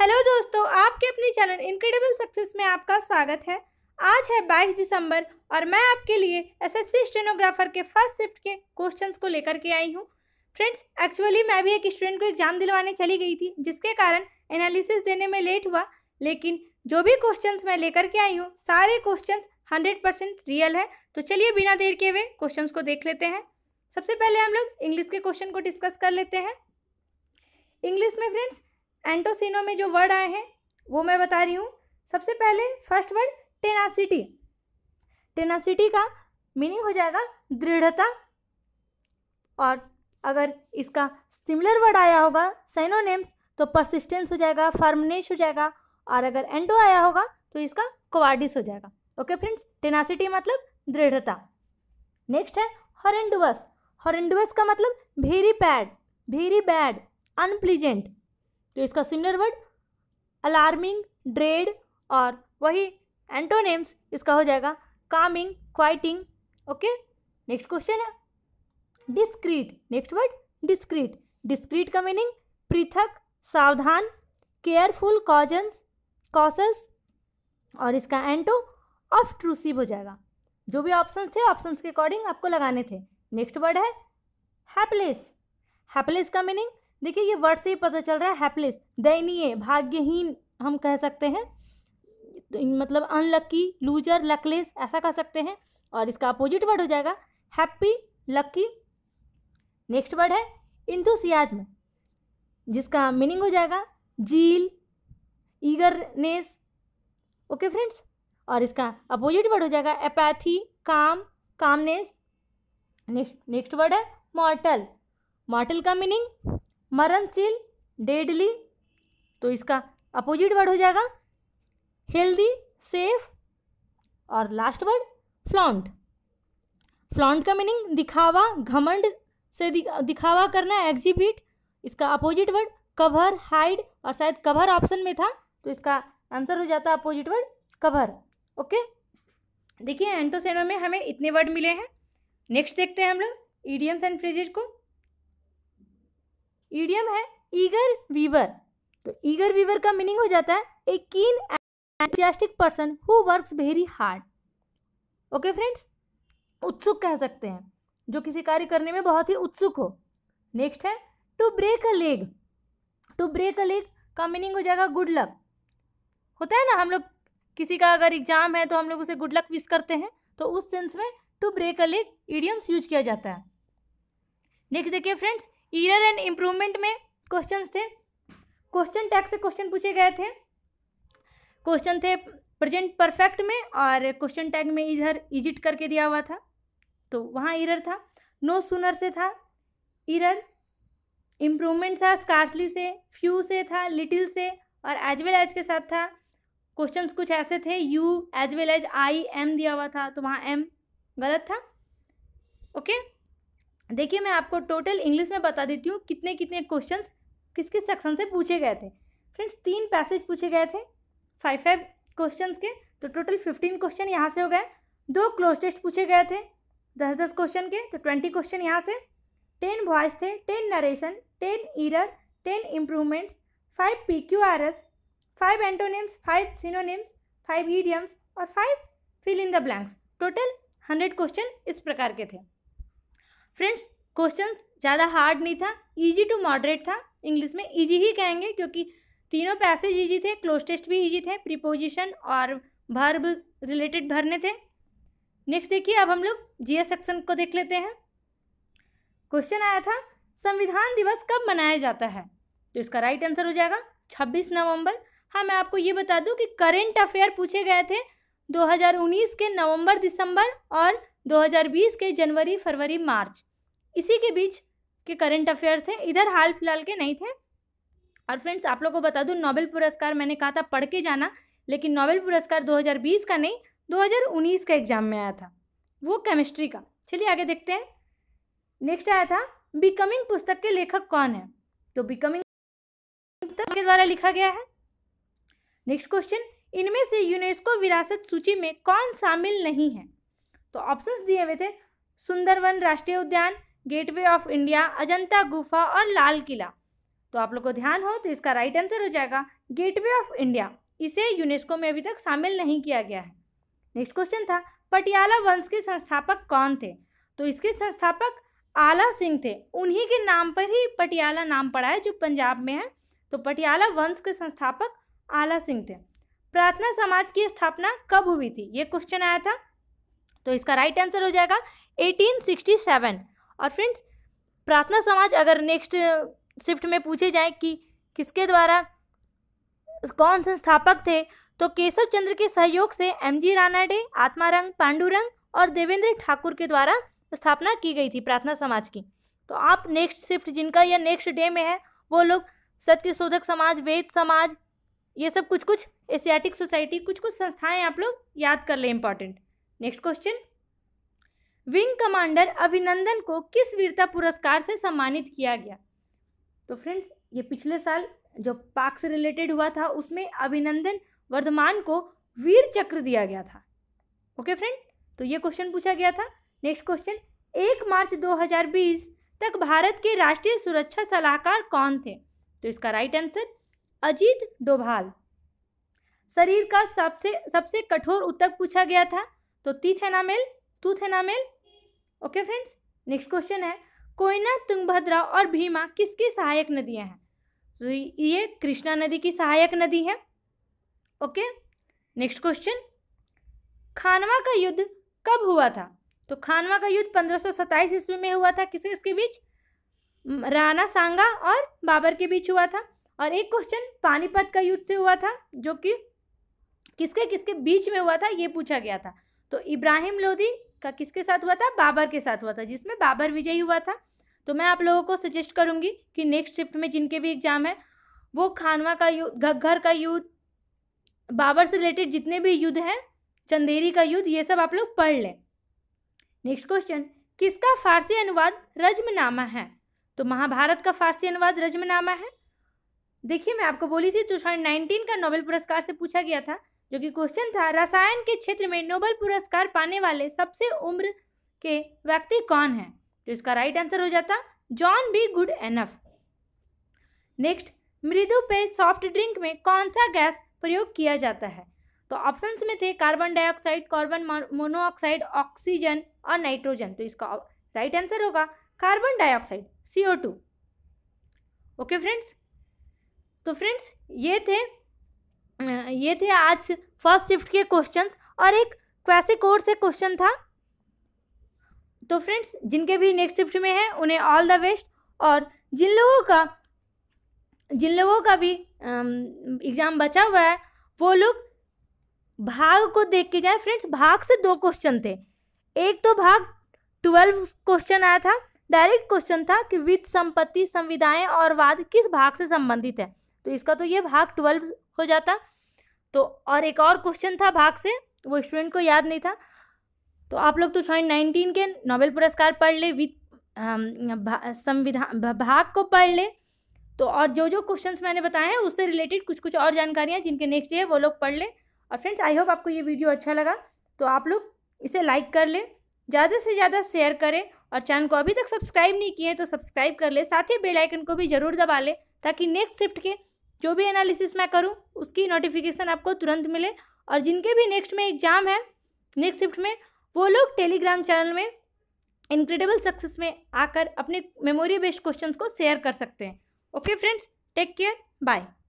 Hello दोस्तों आपके अपने चैनल इनक्रेडिबल सक्सेस में आपका स्वागत है आज है 22 दिसंबर और मैं आपके लिए एसएससी स्टेनोग्राफर के फर्स्ट शिफ्ट के क्वेश्चंस को लेकर के आई हूँ फ्रेंड्स एक्चुअली मैं भी एक स्टूडेंट को एग्ज़ाम दिलवाने चली गई थी जिसके कारण एनालिसिस देने में लेट हुआ लेकिन जो भी क्वेश्चन मैं लेकर के आई हूँ सारे क्वेश्चन हंड्रेड रियल है तो चलिए बिना देर के हुए क्वेश्चन को देख लेते हैं सबसे पहले हम लोग इंग्लिश के क्वेश्चन को डिस्कस कर लेते हैं इंग्लिश में फ्रेंड्स एंटोसिनो में जो वर्ड आए हैं वो मैं बता रही हूँ सबसे पहले फर्स्ट वर्ड टेनासिटी टेनासिटी का मीनिंग हो जाएगा दृढ़ता और अगर इसका सिमिलर वर्ड आया होगा साइनोनेम्स तो परसिस्टेंस हो जाएगा फर्मनेश हो जाएगा और अगर एंडो आया होगा तो इसका कोवाडिस हो जाएगा ओके फ्रेंड्स टेनासिटी मतलब दृढ़ता नेक्स्ट है हॉरेंडुअस हॉरेंडुअस का मतलब very bad very bad unpleasant तो इसका सिमिलर वर्ड अलार्मिंग ड्रेड और वही एंटोनेम्स इसका हो जाएगा calming quieting okay next question है discrete next word discrete discrete का मीनिंग पृथक सावधान केयरफुल कॉजन्स कॉसेस और इसका एंटो ऑफ्ट्रूसिव हो जाएगा जो भी ऑप्शन थे ऑप्शन के अकॉर्डिंग आपको लगाने थे नेक्स्ट वर्ड है हैपलेस हैपलेस का मीनिंग देखिए ये वर्ड से ही पता चल रहा है हैपलेस दयनीय भाग्यहीन हम कह सकते हैं तो मतलब अनलक्की लूजर लकलेस ऐसा कह सकते हैं और इसका अपोजिट वर्ड हो जाएगा हैप्पी लक्की नेक्स्ट वर्ड है में जिसका मीनिंग हो जाएगा झील ईगरनेस ओके फ्रेंड्स और इसका अपोजिट वर्ड हो जाएगा एपैथी काम कामनेस नेक्स्ट वर्ड है मॉर्टल मॉर्टल का मीनिंग मरणशील डेडली तो इसका अपोजिट वर्ड हो जाएगा हेल्दी सेफ और लास्ट वर्ड फ्लॉन्ट फ्लॉन्ट का मीनिंग दिखावा घमंड से दिखावा करना एग्जिबिट इसका अपोजिट वर्ड कवर हाइड और शायद कवर ऑप्शन में था तो इसका आंसर हो जाता अपोजिट वर्ड कवर ओके देखिए एंटोसेनो में हमें इतने वर्ड मिले हैं नेक्स्ट देखते हैं हम लोग ईडियम्स एंड फ्रिजेज को ईडियम है ईगर वीवर तो ईगर वीवर का मीनिंग हो जाता है a keen enthusiastic person who works very hard okay friends उत्सुक कह सकते हैं जो किसी कार्य करने में बहुत ही उत्सुक हो नेक्स्ट है to break a leg to break a leg का मीनिंग हो जाएगा गुड लक होता है ना हम लोग किसी का अगर एग्जाम है तो हम लोग उसे गुड लक विश करते हैं तो उस सेंस में to break a leg idioms use किया जाता है नेक्स्ट देखिए फ्रेंड्स ईरर एंड इम्प्रूवमेंट में क्वेश्चन थे क्वेश्चन टैग से क्वेश्चन पूछे गए थे क्वेश्चन थे प्रेजेंट परफेक्ट में और क्वेश्चन टैग में इधर इजिट करके दिया हुआ था तो वहाँ इरर था नो सुनर से था इरर इम्प्रूवमेंट था स्कार्सली से फ्यू से था लिटिल से और एज वेल एज के साथ था क्वेश्चन कुछ ऐसे थे you as well as I am दिया हुआ था तो वहाँ एम गलत था ओके okay? देखिए मैं आपको टोटल इंग्लिश में बता देती हूँ कितने कितने क्वेश्चंस किस किस सेक्शन से पूछे गए थे फ्रेंड्स तीन पैसेज पूछे गए थे फाइव फाइव क्वेश्चंस के तो टोटल फिफ्टीन क्वेश्चन यहाँ से हो गए दो क्लोज टेस्ट पूछे गए थे दस दस क्वेश्चन के तो ट्वेंटी क्वेश्चन यहाँ से टेन वॉइस थे ten narration ten error ten improvements five P Q R S five antonyms five synonyms five idioms और five fill in the blanks total hundred question इस प्रकार के थे फ्रेंड्स क्वेश्चन ज़्यादा hard नहीं था ईजी टू मॉडरेट था English में ईजी ही कहेंगे क्योंकि तीनों पैसेज ईजी थे क्लोज टेस्ट भी ईजी थे प्रीपोजिशन और भर्ब रिलेटेड भरने थे नेक्स्ट देखिए अब हम लोग एस सेक्शन को देख लेते हैं क्वेश्चन आया था संविधान दिवस कब मनाया जाता है तो इसका राइट आंसर हो जाएगा छब्बीस नवंबर हाँ मैं आपको ये बता दूँ कि करेंट अफेयर पूछे गए थे 2019 के नवंबर दिसंबर और 2020 के जनवरी फरवरी मार्च इसी के बीच के करंट अफेयर थे इधर हाल फिलहाल के नहीं थे और फ्रेंड्स आप लोग को बता दूं नोबेल पुरस्कार मैंने कहा था पढ़ के जाना लेकिन नोबेल पुरस्कार 2020 का नहीं 2019 का एग्जाम में आया था वो केमिस्ट्री का चलिए आगे देखते हैं नेक्स्ट आया था बिकमिंग पुस्तक के लेखक कौन है तो बिकमिंग पुस्तक के द्वारा लिखा गया है नेक्स्ट क्वेश्चन इनमें से यूनेस्को विरासत सूची में कौन शामिल नहीं है तो ऑप्शंस दिए हुए थे सुंदरवन राष्ट्रीय उद्यान गेटवे ऑफ इंडिया अजंता गुफा और लाल किला तो आप लोग को ध्यान हो तो इसका राइट आंसर हो जाएगा गेटवे ऑफ इंडिया इसे यूनेस्को में अभी तक शामिल नहीं किया गया है नेक्स्ट क्वेश्चन था पटियाला वंश के संस्थापक कौन थे तो इसके संस्थापक आला सिंह थे उन्हीं के नाम पर ही पटियाला नाम पड़ा है जो पंजाब में है तो पटियाला वंश के संस्थापक आला सिंह थे प्रार्थना समाज की स्थापना कब हुई थी ये क्वेश्चन आया था तो इसका राइट आंसर हो जाएगा 1867 और फ्रेंड्स प्रार्थना समाज अगर नेक्स्ट शिफ्ट में पूछे जाए कि किसके द्वारा कौन संस्थापक थे तो केशव चंद्र के सहयोग से एम जी रानाडे आत्मारंग पांडुरंग और देवेंद्र ठाकुर के द्वारा स्थापना की गई थी प्रार्थना समाज की तो आप नेक्स्ट शिफ्ट जिनका या नेक्स्ट डे में है वो लोग सत्य शोधक समाज वेद समाज ये सब कुछ कुछ एशियाटिक सोसाइटी कुछ कुछ संस्थाएं आप लोग याद कर लें important next question wing commander Abhinandan को किस वीरता पुरस्कार से सम्मानित किया गया तो फ्रेंड्स ये पिछले साल जो पाक से रिलेटेड हुआ था उसमें अभिनंदन वर्धमान को वीर चक्र दिया गया था ओके फ्रेंड तो ये क्वेश्चन पूछा गया था नेक्स्ट क्वेश्चन एक मार्च 2020 तक भारत के राष्ट्रीय सुरक्षा सलाहकार कौन थे तो इसका राइट आंसर अजीत डोभाल शरीर का सबसे सबसे कठोर उत्तक पूछा गया था तो teeth enamel tooth enamel okay friends next question है कोयना तुंगभद्रा और भीमा किसकी सहायक नदियां हैं तो ये कृष्णा नदी की सहायक नदी है ओके नेक्स्ट क्वेश्चन खानवा का युद्ध कब हुआ था तो खानवा का युद्ध पंद्रह ईस्वी में हुआ था किस किसके बीच राणा सांगा और बाबर के बीच हुआ था और एक क्वेश्चन पानीपत का युद्ध से हुआ था जो कि किसके किसके बीच में हुआ था ये पूछा गया था तो इब्राहिम लोधी का किसके साथ हुआ था बाबर के साथ हुआ था जिसमें बाबर विजयी हुआ था तो मैं आप लोगों को सजेस्ट करूंगी कि नेक्स्ट शिफ्ट में जिनके भी एग्जाम है वो खानवा का युद्ध घग्घर का युद्ध बाबर से रिलेटेड जितने भी युद्ध हैं चंदेरी का युद्ध ये सब आप लोग पढ़ लें नेक्स्ट क्वेश्चन किसका फारसी अनुवाद रजमनामा है तो महाभारत का फारसी अनुवाद रजमनामा है देखिए मैं आपको बोली थी टू थाउजेंड नाइनटीन का नोबेल पुरस्कार से पूछा गया था जो कि क्वेश्चन था रसायन के क्षेत्र में नोबल पुरस्कार पाने वाले सबसे उम्र के व्यक्ति कौन हैं तो इसका राइट आंसर हो जाता John B Goodenough next मृदु पे सॉफ्ट ड्रिंक में कौन सा गैस प्रयोग किया जाता है तो ऑप्शंस में थे carbon dioxide carbon monoxide oxygen और नाइट्रोजन तो इसका राइट आंसर होगा carbon dioxide CO two okay friends तो फ्रेंड्स ये थे ये थे आज फर्स्ट शिफ्ट के क्वेश्चंस और एक क्वैसे कोर्स से क्वेश्चन था तो फ्रेंड्स जिनके भी नेक्स्ट शिफ्ट में हैं उन्हें ऑल द बेस्ट और जिन लोगों का जिन लोगों का भी एग्ज़ाम बचा हुआ है वो लोग भाग को देख के जाए फ्रेंड्स भाग से दो क्वेश्चन थे एक तो भाग ट्वेल्व क्वेश्चन आया था डायरेक्ट क्वेश्चन था कि वित्त संपत्ति संविधाएं और वाद किस भाग से संबंधित है तो इसका तो ये भाग ट्वेल्व हो जाता तो और एक और क्वेश्चन था भाग से वो स्टूडेंट को याद नहीं था तो आप लोग तो ट्वेंटी नाइनटीन के नोबेल पुरस्कार पढ़ ले विद संविधान भाग को पढ़ ले तो और जो जो क्वेश्चंस मैंने बताए हैं उससे रिलेटेड कुछ कुछ और जानकारियाँ जिनके नेक्स्ट डे है वो लोग पढ़ लें और फ्रेंड्स आई होप आपको ये वीडियो अच्छा लगा तो आप लोग इसे लाइक कर लें ज़्यादा से ज़्यादा शेयर करें और चैनल को अभी तक सब्सक्राइब नहीं किए तो सब्सक्राइब कर लें साथ ही बेल आइकन को भी ज़रूर दबा लें ताकि नेक्स्ट शिफ्ट के जो भी एनालिसिस मैं करूँ उसकी नोटिफिकेशन आपको तुरंत मिले और जिनके भी नेक्स्ट में एग्ज़ाम है नेक्स्ट शिफ्ट में वो लोग टेलीग्राम चैनल में इनक्रेडिबल सक्सेस में आकर अपने मेमोरी बेस्ड क्वेश्चंस को शेयर कर सकते हैं okay friends take care bye